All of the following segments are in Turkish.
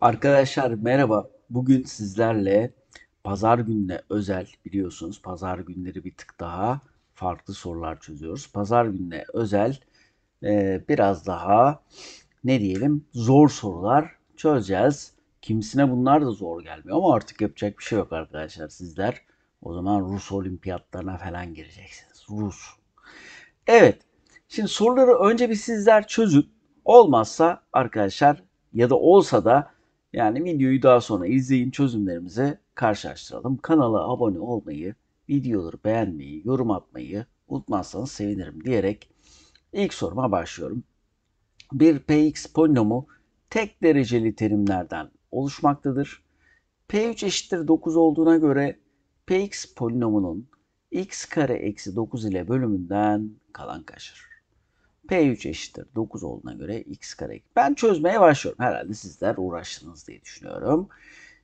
Arkadaşlar merhaba. Bugün sizlerle pazar gününe özel biliyorsunuz pazar günleri bir tık daha farklı sorular çözüyoruz. Pazar gününe özel e, biraz daha ne diyelim zor sorular çözeceğiz. Kimisine bunlar da zor gelmiyor ama artık yapacak bir şey yok arkadaşlar sizler. O zaman Rus olimpiyatlarına falan gireceksiniz. Rus. Evet. Şimdi soruları önce bir sizler çözün. Olmazsa arkadaşlar ya da olsa da yani videoyu daha sonra izleyin çözümlerimize karşılaştıralım. Kanala abone olmayı, videoları beğenmeyi, yorum atmayı unutmazsanız sevinirim diyerek ilk soruma başlıyorum. Bir Px polinomu tek dereceli terimlerden oluşmaktadır. P3 eşittir 9 olduğuna göre Px polinomunun x kare eksi 9 ile bölümünden kalan kaçır. P3 eşittir 9 olduğuna göre x kare. Ben çözmeye başlıyorum. Herhalde sizler uğraştınız diye düşünüyorum.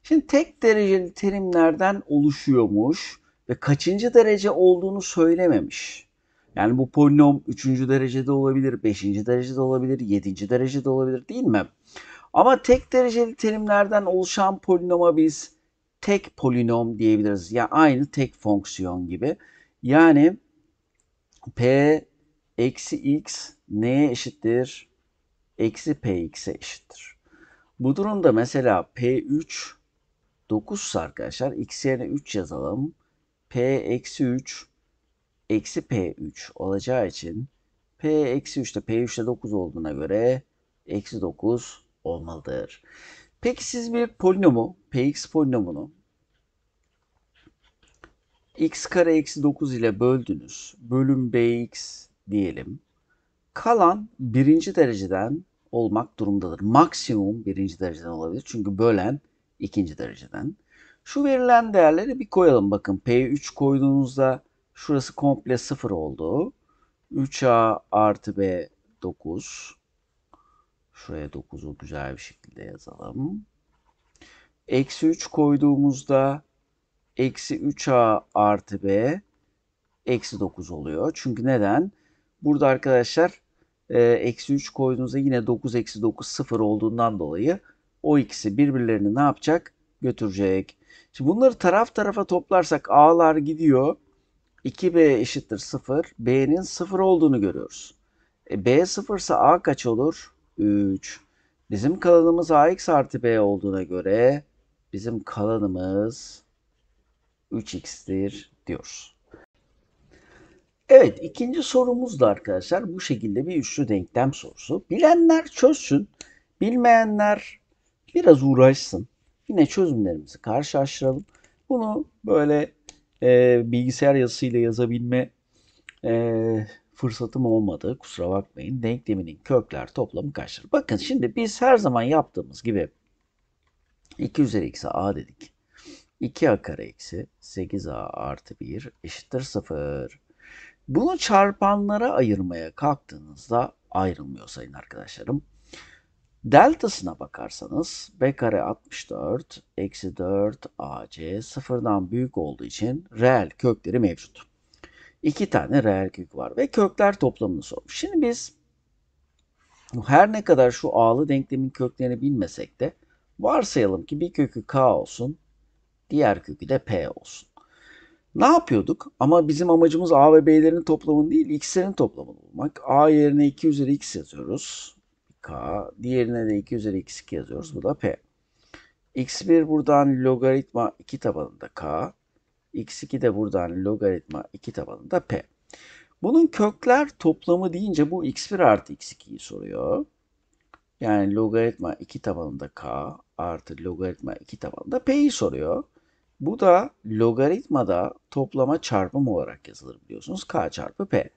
Şimdi tek dereceli terimlerden oluşuyormuş ve kaçıncı derece olduğunu söylememiş. Yani bu polinom 3. derecede olabilir, 5. derecede olabilir, 7. derecede olabilir değil mi? Ama tek dereceli terimlerden oluşan polinoma biz tek polinom diyebiliriz. Ya yani aynı tek fonksiyon gibi. Yani P eksi x neye eşittir? Eksi px'e eşittir. Bu durumda mesela p3 9 arkadaşlar x yerine 3 yazalım. p eksi 3 eksi p3 olacağı için p eksi 3 ile p3 ile 9 olduğuna göre eksi 9 olmalıdır. Peki siz bir polinomu, px polinomunu x kare eksi 9 ile böldünüz. Bölüm bx diyelim. Kalan birinci dereceden olmak durumdadır. Maksimum birinci dereceden olabilir. Çünkü bölen ikinci dereceden. Şu verilen değerleri bir koyalım. Bakın P3 koyduğunuzda şurası komple sıfır oldu. 3A artı B 9. Şuraya 9'u güzel bir şekilde yazalım. Eksi 3 koyduğumuzda eksi 3A artı B eksi 9 oluyor. Çünkü neden? Burada arkadaşlar e, eksi 3 koyduğunuzda yine 9 eksi 9 0 olduğundan dolayı o ikisi birbirlerini ne yapacak? Götürecek. Şimdi bunları taraf tarafa toplarsak A'lar gidiyor. 2B eşittir 0. B'nin 0 olduğunu görüyoruz. E, B 0 ise A kaç olur? 3. Bizim kalanımız AX artı B olduğuna göre bizim kalanımız 3x'tir diyoruz. Evet ikinci sorumuz da arkadaşlar bu şekilde bir üçlü denklem sorusu. Bilenler çözsün, bilmeyenler biraz uğraşsın. Yine çözümlerimizi karşılaştıralım. Bunu böyle e, bilgisayar yazısıyla yazabilme e, fırsatım olmadı. Kusura bakmayın. Denkleminin kökler toplamı kaçtır? Bakın şimdi biz her zaman yaptığımız gibi 2 üzeri eksi a dedik. 2a kare eksi 8a artı 1 eşittir 0. Bunu çarpanlara ayırmaya kalktığınızda ayrılmıyor sayın arkadaşlarım. Deltasına bakarsanız b kare 64 eksi 4 ac sıfırdan büyük olduğu için reel kökleri mevcut. İki tane reel kök var ve kökler toplamını sormuş. Şimdi biz her ne kadar şu ağlı denklemin köklerini bilmesek de varsayalım ki bir kökü k olsun diğer kökü de p olsun. Ne yapıyorduk? Ama bizim amacımız A ve B'lerin toplamını değil, x'lerin toplamını bulmak. A yerine 2 üzeri x yazıyoruz. K. Diğerine de 2 üzeri x2 yazıyoruz. Bu da P. x1 buradan logaritma 2 tabanında K. x2 de buradan logaritma 2 tabanında P. Bunun kökler toplamı deyince bu x1 artı x2'yi soruyor. Yani logaritma 2 tabanında k artı logaritma 2 tabanında p'yi soruyor. Bu da logaritmada toplama çarpım olarak yazılır biliyorsunuz. K çarpı P.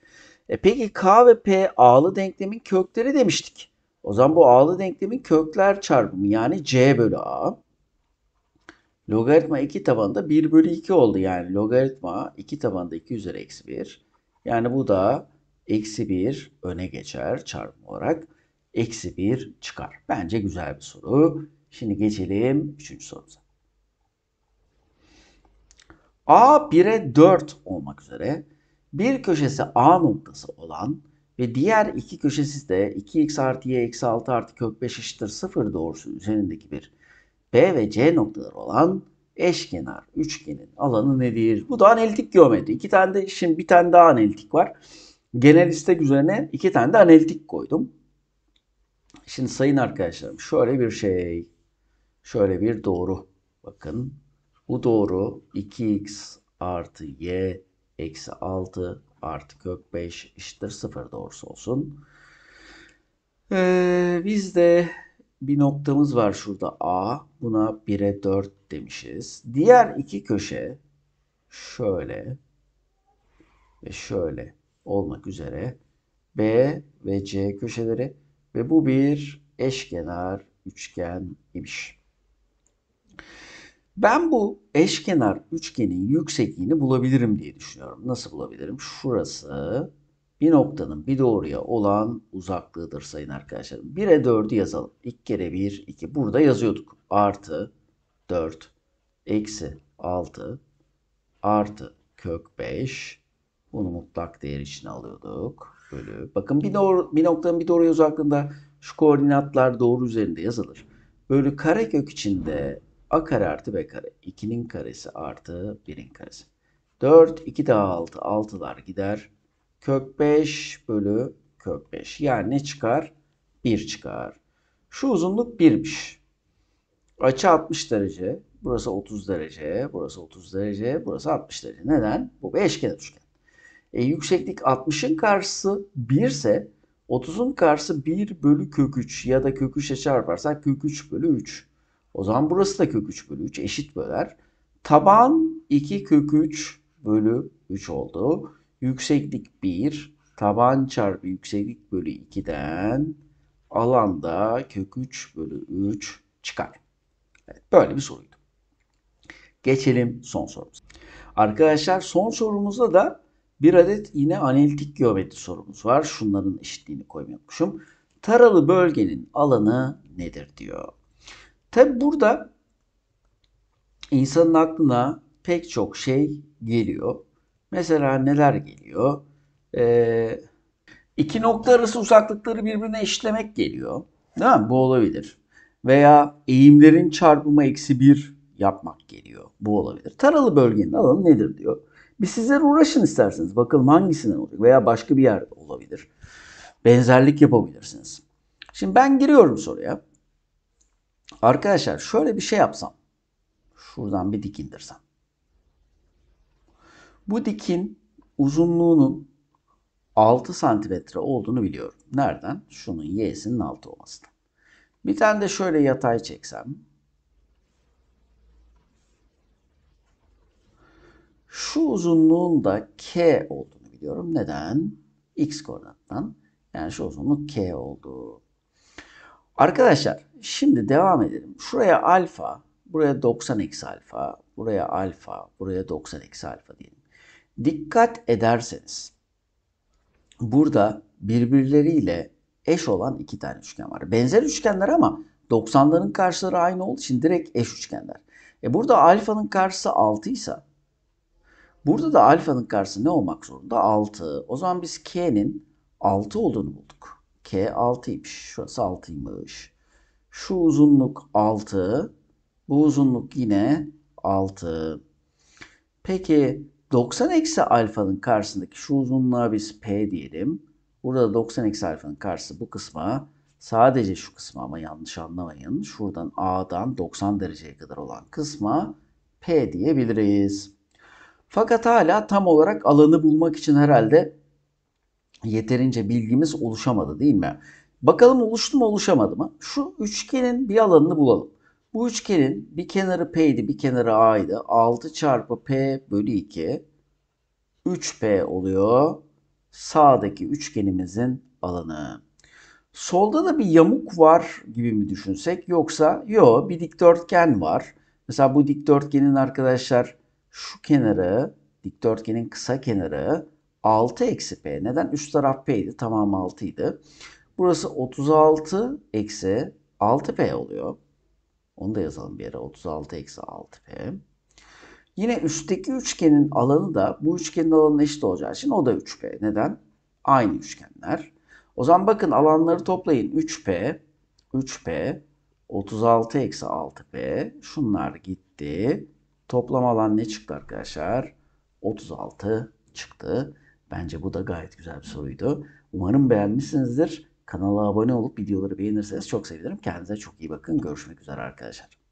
E peki K ve P A'lı denklemin kökleri demiştik. O zaman bu A'lı denklemin kökler çarpımı yani C bölü A. Logaritma 2 tabanında 1 bölü 2 oldu. Yani logaritma 2 tabanında 2 üzeri eksi 1. Yani bu da eksi 1 öne geçer çarpım olarak. Eksi 1 çıkar. Bence güzel bir soru. Şimdi geçelim 3. sorumuza. A 1'e 4 olmak üzere bir köşesi A noktası olan ve diğer iki köşesi de 2x artı y eksi 6 artı kök 5 eşittir 0 doğrusu üzerindeki bir B ve C noktaları olan eşkenar üçgenin alanı nedir? Bu da analitik geometri. İki tane de şimdi bir tane daha analitik var. Genel istek üzerine iki tane de analitik koydum. Şimdi sayın arkadaşlarım şöyle bir şey. Şöyle bir doğru. Bakın bu doğru 2x artı y eksi 6 artı kök 5 eşittir 0 doğrusu olsun. Ee, bizde bir noktamız var şurada A. Buna 1'e 4 demişiz. Diğer iki köşe şöyle ve şöyle olmak üzere B ve C köşeleri ve bu bir eşkenar üçgen imiş. Ben bu eşkenar üçgenin yüksekliğini bulabilirim diye düşünüyorum. Nasıl bulabilirim? Şurası bir noktanın bir doğruya olan uzaklığıdır sayın arkadaşlarım. 1'e 4'ü yazalım. 2 kere 1, 2. Burada yazıyorduk. Artı 4, eksi 6, artı kök 5. Bunu mutlak değer için alıyorduk. Bölü. Bakın bir, doğru, bir noktanın bir doğruya uzaklığında şu koordinatlar doğru üzerinde yazılır. Bölü kök içinde A kare artı B kare. 2'nin karesi artı 1'in karesi. 4, 2 daha 6. 6'lar gider. Kök 5 bölü kök 5. Yani ne çıkar? 1 çıkar. Şu uzunluk 1'miş. Açı 60 derece. Burası 30 derece. Burası 30 derece. Burası 60 derece. Neden? Bu bir eşkenar üçgen. E, yükseklik 60'ın karşısı 1 ise 30'un karşısı 1 bölü kök 3 ya da kök 3'e çarparsak kök 3 bölü 3. O zaman burası da kök 3 bölü 3 eşit böler. Taban 2 kök 3 bölü 3 oldu. Yükseklik 1. Taban çarpı yükseklik bölü 2'den alanda kök 3 bölü 3 çıkar. Evet, böyle bir soruydu. Geçelim son sorumuza. Arkadaşlar son sorumuzda da bir adet yine analitik geometri sorumuz var. Şunların eşitliğini koymuyormuşum. Taralı bölgenin alanı nedir diyor. Tabi burada insanın aklına pek çok şey geliyor. Mesela neler geliyor? Ee, iki nokta arası uzaklıkları birbirine eşitlemek geliyor. Değil mi? Bu olabilir. Veya eğimlerin çarpımı eksi bir yapmak geliyor. Bu olabilir. Taralı bölgenin alanı nedir diyor. Bir sizler uğraşın isterseniz. Bakalım hangisinden olacak veya başka bir yerde olabilir. Benzerlik yapabilirsiniz. Şimdi ben giriyorum soruya. Arkadaşlar şöyle bir şey yapsam. Şuradan bir dik indirsem. Bu dikin uzunluğunun 6 santimetre olduğunu biliyorum. Nereden? Şunun y'sinin 6 olmasından. Bir tane de şöyle yatay çeksem. Şu uzunluğun da k olduğunu biliyorum. Neden? x koordinattan. Yani şu uzunluk k olduğu. Arkadaşlar şimdi devam edelim. Şuraya alfa, buraya 90 eksi alfa, buraya alfa, buraya 90 eksi alfa diyelim. Dikkat ederseniz burada birbirleriyle eş olan iki tane üçgen var. Benzer üçgenler ama 90'ların karşıları aynı olduğu için direkt eş üçgenler. E burada alfanın karşısı 6 ise burada da alfanın karşısı ne olmak zorunda? 6. O zaman biz K'nin 6 olduğunu bulduk. K 6'ymış. Şurası 6'ymış. Şu uzunluk 6. Bu uzunluk yine 6. Peki 90 eksi alfanın karşısındaki şu uzunluğa biz P diyelim. Burada 90 eksi alfanın karşısı bu kısma sadece şu kısma ama yanlış anlamayın. Şuradan A'dan 90 dereceye kadar olan kısma P diyebiliriz. Fakat hala tam olarak alanı bulmak için herhalde yeterince bilgimiz oluşamadı değil mi? Bakalım oluştu mu oluşamadı mı? Şu üçgenin bir alanını bulalım. Bu üçgenin bir kenarı P'ydi bir kenarı A'ydı. 6 çarpı P bölü 2 3P oluyor. Sağdaki üçgenimizin alanı. Solda da bir yamuk var gibi mi düşünsek? Yoksa yok. bir dikdörtgen var. Mesela bu dikdörtgenin arkadaşlar şu kenarı, dikdörtgenin kısa kenarı 6 eksi p. Neden? Üst taraf p'ydi. Tamam 6 idi. Burası 36 eksi 6p oluyor. Onu da yazalım bir yere. 36 eksi 6p. Yine üstteki üçgenin alanı da bu üçgenin alanına eşit olacağı için o da 3p. Neden? Aynı üçgenler. O zaman bakın alanları toplayın. 3p, 3p, 36 eksi 6p. Şunlar gitti. Toplam alan ne çıktı arkadaşlar? 36 çıktı. Bence bu da gayet güzel bir soruydu. Umarım beğenmişsinizdir. Kanala abone olup videoları beğenirseniz çok sevinirim. Kendinize çok iyi bakın. Görüşmek üzere arkadaşlar.